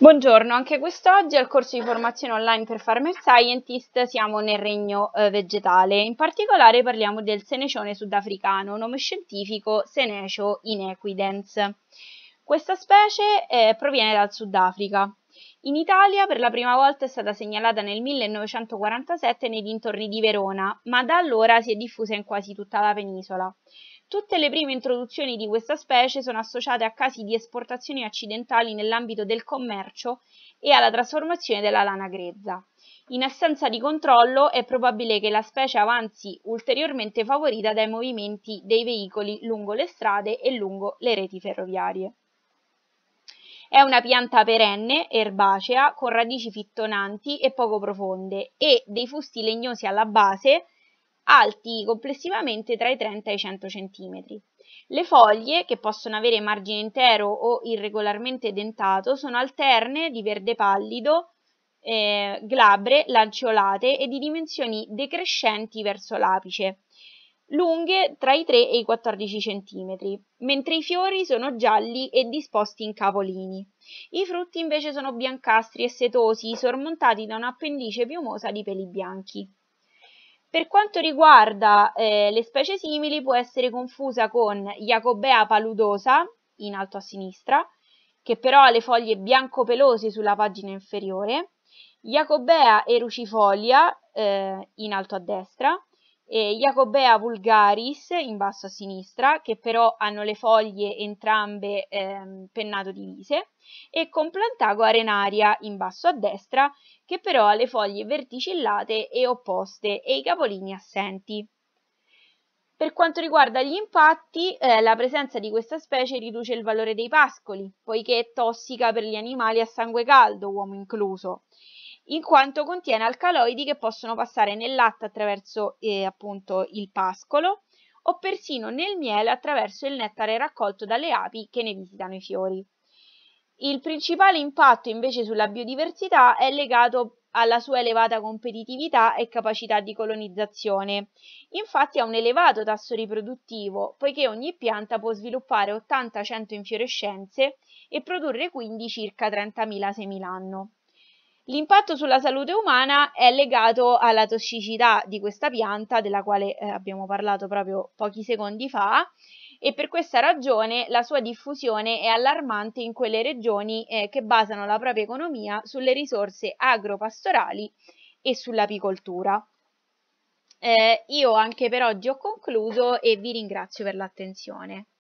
Buongiorno, anche quest'oggi al corso di formazione online per Farmer Scientist siamo nel regno eh, vegetale. In particolare parliamo del senecione sudafricano, nome scientifico Senecio inequidens. Questa specie eh, proviene dal Sudafrica. In Italia per la prima volta è stata segnalata nel 1947 nei dintorni di Verona, ma da allora si è diffusa in quasi tutta la penisola. Tutte le prime introduzioni di questa specie sono associate a casi di esportazioni accidentali nell'ambito del commercio e alla trasformazione della lana grezza. In assenza di controllo è probabile che la specie avanzi ulteriormente favorita dai movimenti dei veicoli lungo le strade e lungo le reti ferroviarie. È una pianta perenne, erbacea, con radici fittonanti e poco profonde e dei fusti legnosi alla base, alti complessivamente tra i 30 e i 100 cm. Le foglie, che possono avere margine intero o irregolarmente dentato, sono alterne di verde pallido, eh, glabre, lanceolate e di dimensioni decrescenti verso l'apice, lunghe tra i 3 e i 14 cm, mentre i fiori sono gialli e disposti in capolini. I frutti invece sono biancastri e setosi, sormontati da un'appendice piumosa di peli bianchi. Per quanto riguarda eh, le specie simili può essere confusa con Jacobea paludosa, in alto a sinistra, che però ha le foglie bianco-pelose sulla pagina inferiore, Jacobea erucifolia, eh, in alto a destra, eh, Jacobea vulgaris in basso a sinistra, che però hanno le foglie entrambe ehm, pennato divise, e Complantago arenaria in basso a destra, che però ha le foglie verticillate e opposte e i capolini assenti. Per quanto riguarda gli impatti, eh, la presenza di questa specie riduce il valore dei pascoli, poiché è tossica per gli animali a sangue caldo, uomo incluso, in quanto contiene alcaloidi che possono passare nel latte attraverso eh, appunto il pascolo o persino nel miele attraverso il nettare raccolto dalle api che ne visitano i fiori. Il principale impatto invece sulla biodiversità è legato alla sua elevata competitività e capacità di colonizzazione. Infatti ha un elevato tasso riproduttivo, poiché ogni pianta può sviluppare 80-100 infiorescenze e produrre quindi circa 30.000 semi l'anno. L'impatto sulla salute umana è legato alla tossicità di questa pianta, della quale eh, abbiamo parlato proprio pochi secondi fa, e per questa ragione la sua diffusione è allarmante in quelle regioni eh, che basano la propria economia sulle risorse agropastorali e sull'apicoltura. Eh, io anche per oggi ho concluso e vi ringrazio per l'attenzione.